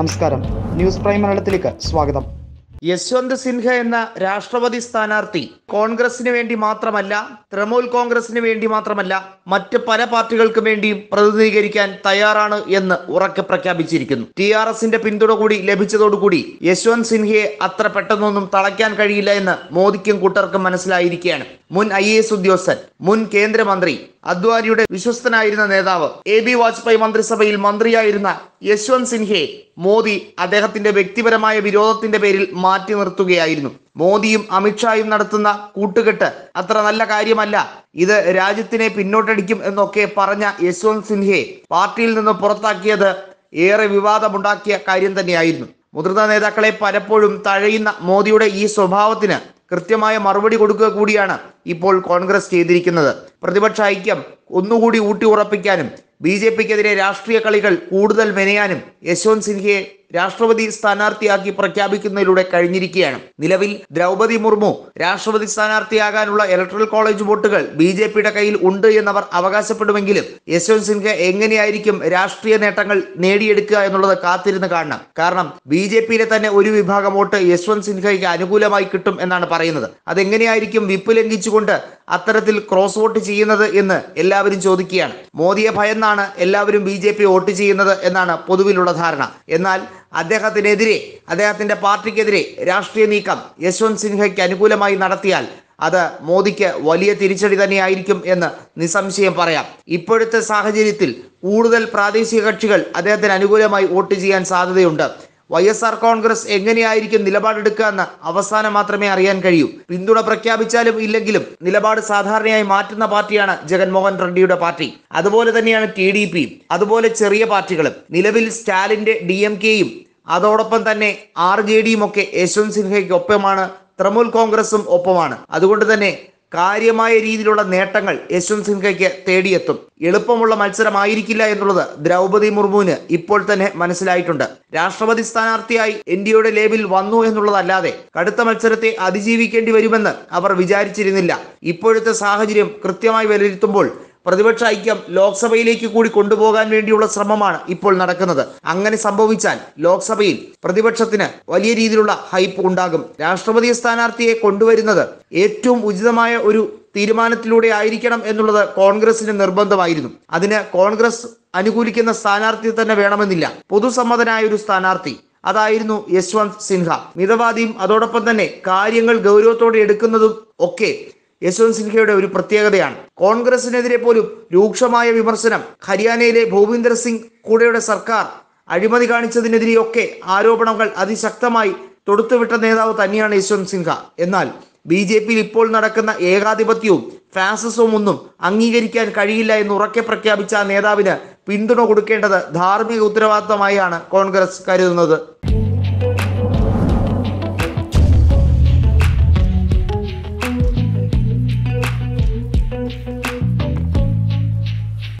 നമസ്കാരം news prime മലയാളത്തിലേക്ക് സ്വാഗതം യശ്വന്ത് സിൻഹ എന്ന രാഷ്ട്രപതി സ്ഥാനാർത്ഥി കോൺഗ്രസിന് വേണ്ടി മാത്രമല്ല തൃണമൂൽ കോൺഗ്രസിന് വേണ്ടി മാത്രമല്ല മറ്റ് പല പാർട്ടികൾക്കും വേണ്ടിയും പ്രതിനിധീകരിക്കാൻ തയ്യാറാണ് എന്ന് ഉറക്കെ പ്രഖ്യാപിച്ചിരിക്കുന്നു ടി ആർ എസിന്റെ പിന്തുണ കൂടി ലഭിച്ചതോടുകൂടി യശ്വന്ത് സിൻഹയെ അത്ര പെട്ടെന്നൊന്നും തളയ്ക്കാൻ കഴിയില്ല എന്ന് മോദിക്കും കൂട്ടർക്കും മനസ്സിലായിരിക്കുകയാണ് മുൻ ഐ എസ് ഉദ്യോഗസ്ഥൻ മുൻ കേന്ദ്രമന്ത്രി അദ്വാനിയുടെ വിശ്വസ്തനായിരുന്ന നേതാവ് എ ബി വാജ്പേയി മന്ത്രിസഭയിൽ മന്ത്രിയായിരുന്ന യശ്വന്ത് സിൻഹയെ മോദി അദ്ദേഹത്തിന്റെ വ്യക്തിപരമായ വിരോധത്തിന്റെ പേരിൽ മാറ്റി നിർത്തുകയായിരുന്നു മോദിയും അമിത്ഷായും നടത്തുന്ന കൂട്ടുകെട്ട് അത്ര നല്ല കാര്യമല്ല ഇത് രാജ്യത്തിനെ പിന്നോട്ടടിക്കും എന്നൊക്കെ പറഞ്ഞ യശ്വന്ത് സിൻഹയെ പാർട്ടിയിൽ നിന്ന് പുറത്താക്കിയത് ഏറെ വിവാദമുണ്ടാക്കിയ കാര്യം തന്നെയായിരുന്നു മുതിർന്ന നേതാക്കളെ പലപ്പോഴും തഴയുന്ന മോദിയുടെ ഈ സ്വഭാവത്തിന് കൃത്യമായ മറുപടി കൊടുക്കുക കൂടിയാണ് ഇപ്പോൾ കോൺഗ്രസ് ചെയ്തിരിക്കുന്നത് പ്രതിപക്ഷ ഐക്യം ഒന്നുകൂടി ഊട്ടി ഉറപ്പിക്കാനും ബി ജെ പിക്കെതിരെ രാഷ്ട്രീയ കളികൾ കൂടുതൽ മെനയാനും യശ്വന്ത് സിൻഹയെ രാഷ്ട്രപതി സ്ഥാനാർത്ഥിയാക്കി പ്രഖ്യാപിക്കുന്നതിലൂടെ കഴിഞ്ഞിരിക്കുകയാണ് നിലവിൽ ദ്രൗപതി മുർമു രാഷ്ട്രപതി സ്ഥാനാർത്ഥിയാകാനുള്ള ഇലക്ട്രൽ കോളേജ് വോട്ടുകൾ ബി ജെ പിയുടെ കയ്യിൽ ഉണ്ട് എന്നവർ അവകാശപ്പെടുമെങ്കിലും യശ്വന്ത് സിൻഹ എങ്ങനെയായിരിക്കും രാഷ്ട്രീയ നേട്ടങ്ങൾ നേടിയെടുക്കുക എന്നുള്ളത് കാത്തിരുന്ന് കാണണം കാരണം ബി ജെ പിയിലെ തന്നെ ഒരു വിഭാഗം വോട്ട് യശ്വന്ത് സിൻഹയ്ക്ക് അനുകൂലമായി കിട്ടും എന്നാണ് പറയുന്നത് അതെങ്ങനെയായിരിക്കും വിപ്പ് ലംഘിച്ചുകൊണ്ട് അത്തരത്തിൽ ക്രോസ് വോട്ട് ചെയ്യുന്നത് എന്ന് എല്ലാവരും ചോദിക്കുകയാണ് മോദിയെ ഭയന്നാണ് എല്ലാവരും ബി വോട്ട് ചെയ്യുന്നത് എന്നാണ് പൊതുവിലുള്ള ധാരണ എന്നാൽ അദ്ദേഹത്തിനെതിരെ അദ്ദേഹത്തിൻ്റെ പാർട്ടിക്കെതിരെ രാഷ്ട്രീയ നീക്കം യശ്വന്ത് സിൻഹയ്ക്ക് അനുകൂലമായി നടത്തിയാൽ അത് മോദിക്ക് വലിയ തിരിച്ചടി തന്നെയായിരിക്കും എന്ന് നിസ്സംശയം പറയാം ഇപ്പോഴത്തെ സാഹചര്യത്തിൽ കൂടുതൽ പ്രാദേശിക കക്ഷികൾ അദ്ദേഹത്തിന് അനുകൂലമായി വോട്ട് ചെയ്യാൻ സാധ്യതയുണ്ട് വൈ എസ് ആർ കോൺഗ്രസ് എങ്ങനെയായിരിക്കും നിലപാടെടുക്കുക എന്ന് അവസാനം മാത്രമേ അറിയാൻ കഴിയൂ പിന്തുണ പ്രഖ്യാപിച്ചാലും ഇല്ലെങ്കിലും നിലപാട് സാധാരണയായി മാറ്റുന്ന പാർട്ടിയാണ് ജഗൻമോഹൻ റെഡ്ഡിയുടെ പാർട്ടി അതുപോലെ തന്നെയാണ് ടി ഡി പിയും അതുപോലെ ചെറിയ പാർട്ടികളും നിലവിൽ സ്റ്റാലിന്റെ ഡി എം കെയും അതോടൊപ്പം തന്നെ ആർ ജെ ഡിയും ഒക്കെ യശ്വന്ത് സിൻഹയ്ക്ക് ഒപ്പമാണ് തൃണമൂൽ കോൺഗ്രസും ഒപ്പമാണ് അതുകൊണ്ട് തന്നെ കാര്യമായ രീതിയിലുള്ള നേട്ടങ്ങൾ യശ്വന്ത് സിൻഹയ്ക്ക് തേടിയെത്തും എളുപ്പമുള്ള മത്സരമായിരിക്കില്ല എന്നുള്ളത് ദ്രൗപതി മുർമുവിന് ഇപ്പോൾ തന്നെ മനസ്സിലായിട്ടുണ്ട് രാഷ്ട്രപതി സ്ഥാനാർത്ഥിയായി ഇന്ത്യയുടെ ലേബിൽ വന്നു എന്നുള്ളതല്ലാതെ കടുത്ത മത്സരത്തെ അതിജീവിക്കേണ്ടി വരുമെന്ന് അവർ വിചാരിച്ചിരുന്നില്ല ഇപ്പോഴത്തെ സാഹചര്യം കൃത്യമായി വിലയിരുത്തുമ്പോൾ പ്രതിപക്ഷ ഐക്യം ലോക്സഭയിലേക്ക് കൂടി കൊണ്ടുപോകാൻ വേണ്ടിയുള്ള ശ്രമമാണ് ഇപ്പോൾ നടക്കുന്നത് അങ്ങനെ സംഭവിച്ചാൽ ലോക്സഭയിൽ പ്രതിപക്ഷത്തിന് വലിയ രീതിയിലുള്ള ഹൈപ്പ് ഉണ്ടാകും രാഷ്ട്രപതി സ്ഥാനാർത്ഥിയെ കൊണ്ടുവരുന്നത് ഏറ്റവും ഉചിതമായ ഒരു തീരുമാനത്തിലൂടെ ആയിരിക്കണം എന്നുള്ളത് കോൺഗ്രസിന് നിർബന്ധമായിരുന്നു അതിന് കോൺഗ്രസ് അനുകൂലിക്കുന്ന സ്ഥാനാർത്ഥി തന്നെ വേണമെന്നില്ല പൊതുസമ്മതനായ ഒരു സ്ഥാനാർത്ഥി അതായിരുന്നു യശ്വന്ത് സിൻഹ മിതവാദിയും അതോടൊപ്പം തന്നെ കാര്യങ്ങൾ ഗൗരവത്തോടെ എടുക്കുന്നതും ഒക്കെ യശ്വന്ത് സിൻഹയുടെ ഒരു പ്രത്യേകതയാണ് കോൺഗ്രസിനെതിരെ പോലും രൂക്ഷമായ വിമർശനം ഹരിയാനയിലെ ഭൂപീന്ദർ സിംഗ് കൂടെയുടെ സർക്കാർ അഴിമതി കാണിച്ചതിനെതിരെയൊക്കെ ആരോപണങ്ങൾ അതിശക്തമായി തൊടുത്തുവിട്ട നേതാവ് തന്നെയാണ് യശ്വന്ത് സിൻഹ എന്നാൽ ബി ജെ പിയിൽ ഇപ്പോൾ നടക്കുന്ന ഏകാധിപത്യവും ഫാസിസവും ഒന്നും അംഗീകരിക്കാൻ കഴിയില്ല എന്ന് ഉറക്കെ പ്രഖ്യാപിച്ച നേതാവിന് പിന്തുണ കൊടുക്കേണ്ടത് ധാർമ്മിക ഉത്തരവാദിത്തമായാണ് കോൺഗ്രസ് കരുതുന്നത്